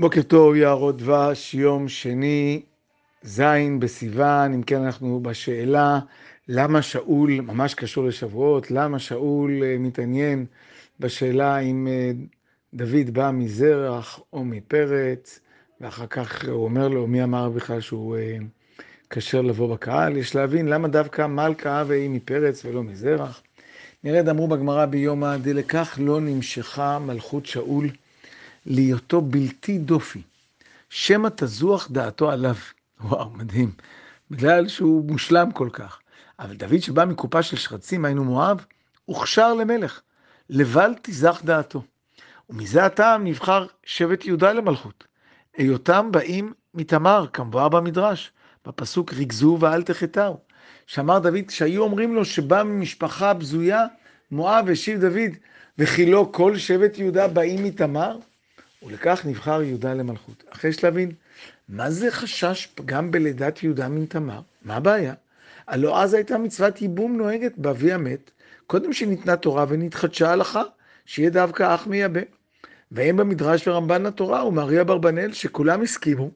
בוקר טוב, יערות דבש, יום שני, ז' בסיוון, אם כן אנחנו בשאלה למה שאול, ממש קשור לשבועות, למה שאול אה, מתעניין בשאלה אם אה, דוד בא מזרח או מפרץ, ואחר כך הוא אומר לו, מי אמר בכלל שהוא אה, כשר לבוא בקהל? יש להבין למה דווקא מלכה והיא מפרץ ולא מזרח. נראה, אמרו בגמרא ביום הדלקח, לא נמשכה מלכות שאול. להיותו בלתי דופי, שמא תזוח דעתו עליו. וואו, מדהים. בגלל שהוא מושלם כל כך. אבל דוד שבא מקופה של שרצים, היינו מואב, הוכשר למלך. לבל תיזך דעתו. ומזה הטעם נבחר שבט יהודה למלכות. היותם באים מתמר, כמבואר במדרש. בפסוק ריכזו ואל תחטאו. שאמר דוד, כשהיו אומרים לו שבא ממשפחה בזויה, מואב השיב דוד, וכי לא כל שבט יהודה באים מתמר? ולכך נבחר יהודה למלכות. אך יש להבין, מה זה חשש פגם בלידת יהודה מן תמר? מה הבעיה? הלא אז הייתה מצוות ייבום נוהגת באבי המת, קודם שניתנה תורה ונתחדשה הלכה, שיהיה דווקא אח מייבא. והם במדרש ורמב"ן התורה ומארי אברבנאל, שכולם הסכימו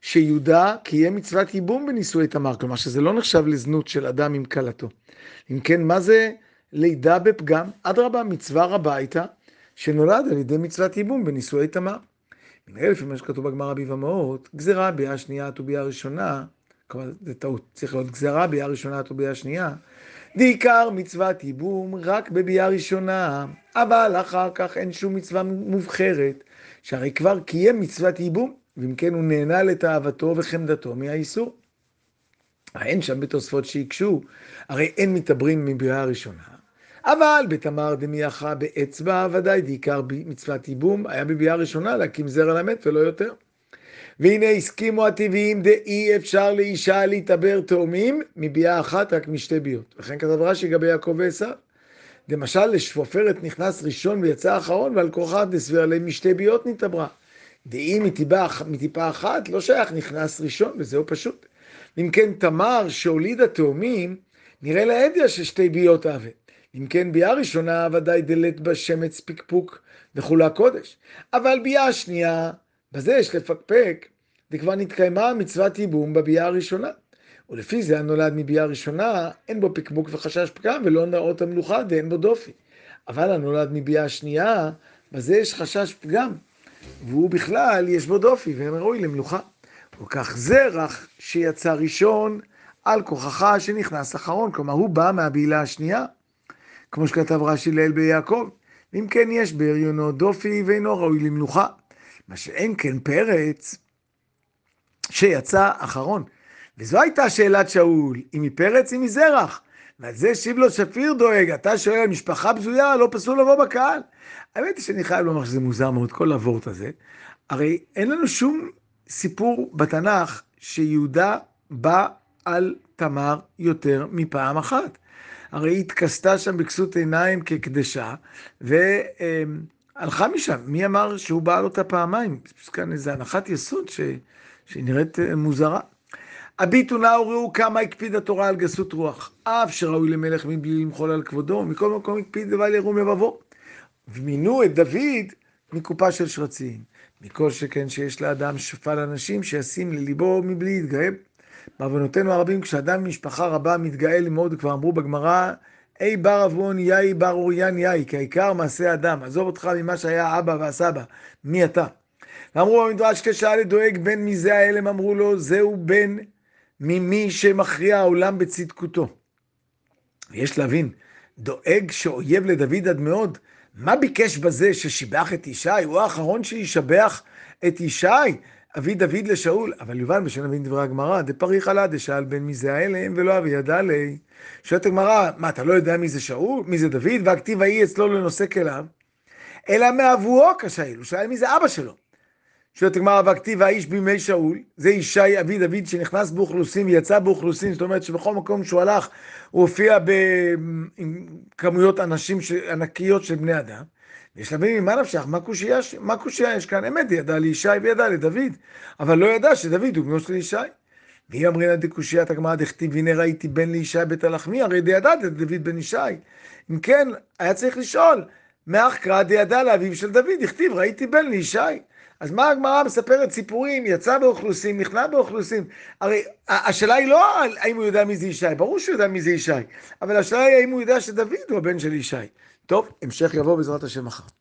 שיהודה קיים מצוות ייבום בנישואי תמר, כלומר שזה לא נחשב לזנות של אדם עם כלתו. אם כן, מה זה לידה בפגם? אדרבה, מצווה רבה הייתה שנולד על ידי מצוות ייבום בנישואי תמר. מן לפי מה שכתוב בגמרא ביבמות, גזירה ביאה שנייה הטובייה ראשונה, כלומר זה טעות, צריך להיות גזירה ביאה ראשונה הטובייה שנייה, דעיקר מצוות ייבום רק בביאה ראשונה, אבל אחר כך אין שום מצווה מובחרת, שהרי כבר קיים מצוות ייבום, ואם כן הוא נהנה לתאוותו וחמדתו מהאיסור. אין שם בתוספות שהקשו, הרי אין מתעברים מביאה ראשונה. אבל בתמר דמיחה באצבע ודאי, דעיקר מצוות ייבום, היה בביאה ראשונה להקים זרע למת ולא יותר. והנה הסכימו הטבעיים דאי אפשר לאישה להתעבר תאומים מביאה אחת רק משתי ביות. וכן כתב רש"י לגבי יעקב ועשר. למשל לשפופרת נכנס ראשון ויצא אחרון ועל כוחה דסביר עליהם משתי ביות נתעברה. דאי מטיפה, מטיפה אחת לא שייך נכנס ראשון וזהו פשוט. אם כן תמר שהולידה תאומים נראה לעדיה ששתי ביות עוות. אם כן, ביאה ראשונה ודאי דלת בה שמץ פקפוק וכולי הקודש. אבל ביאה שנייה, בזה יש לפקפק, וכבר נתקיימה מצוות ייבום בביאה הראשונה. ולפי זה הנולד מביאה ראשונה, אין בו פקפוק וחשש פגם, ולא נאות המלוכה, דאין בו דופי. אבל הנולד מביאה שנייה, בזה יש חשש פגם, והוא בכלל, יש בו דופי, והם ראוי למלוכה. כך זרח שיצא ראשון על כוכך שנכנס אחרון, כלומר הוא בא מהבהילה השנייה. כמו שכתב רש"י לאל ביעקב, אם כן יש בהריונו דופי ואינו ראוי למנוחה. מה שאין כן פרץ שיצא אחרון. וזו הייתה שאלת שאול, אם היא פרץ, אם היא זרח. ועל זה שיבלו שפיר דואג, אתה שואל משפחה בזויה, לא פסול לבוא בקהל. האמת היא שאני חייב לומר שזה מוזר מאוד, כל הוורט הזה. הרי אין לנו שום סיפור בתנ"ך שיהודה בא על תמר יותר מפעם אחת. הרי היא התכסתה שם בכסות עיניים כקדשה, והלכה משם. מי אמר שהוא בעל אותה פעמיים? יש כאן איזו הנחת יסוד ש... שהיא נראית אה, מוזרה. הביטו נא וראו כמה הקפיד התורה על גסות רוח. אף שראוי למלך מבלי למחול על כבודו, מכל מקום הקפיד לבל ירום לבבו. ומינו את דוד מקופה של שרצים. מכל שכן שיש לאדם שפל אנשים שישים לליבו מבלי להתגאה. בעוונותינו הרבים, כשאדם ממשפחה רבה מתגאה ללמוד, כבר אמרו בגמרא, אי בר עוון יאי בר אוריין יאי, כי העיקר מעשה אדם, עזוב אותך ממה שהיה אבא והסבא, מי אתה? ואמרו במדרש, כששאל לדואג בן מי זה ההלם, אמרו לו, זהו בן ממי שמכריע העולם בצדקותו. יש להבין, דואג שאויב לדוד עד מאוד, מה ביקש בזה ששיבח את ישי? הוא האחרון שישבח את ישי? אבי דוד לשאול, אבל יובל בשל אבין דברי הגמרא, דפריך עלה דשאל בן מי זה האלם ולא אבי ידע לי. שואלת הגמרא, מה אתה לא יודע מי זה שאול, מי זה דוד, והכתיב ההיא אצלו לנושא כליו, אלא מאבוהו כשאל, הוא שאל מי זה אבא שלו. שואלת הגמרא, והכתיב האיש בימי שאול, זה ישי אבי דוד שנכנס באוכלוסין ויצא באוכלוסין, זאת אומרת שבכל מקום שהוא הלך, הוא הופיע עם כמויות אנשים ענקיות של בני אדם. ויש להבין ממה נפשך, מה קושייה יש יש כאן? אמת, היא ידעה לישי וידע לדוד, אבל לא ידע שדוד הוא בנו של ישי. מי אמרינא דקושיית הגמרא דכתיב, הנה ראיתי בן לישי בית הלחמי, הרי דידעת דוד בן ישי. אם כן, היה צריך לשאול, מאח קרא דידע לאביו של דוד, דכתיב, ראיתי בן לישי. אז מה הגמרא מספרת סיפורים, יצא באוכלוסין, נכנע באוכלוסין? הרי השאלה היא לא האם הוא יודע מי זה ישי, ברור שהוא יודע מי זה ישי, אבל השאלה היא האם הוא יודע שדוד הוא הבן של ישי. טוב, המשך יבוא בעזרת השם מחר.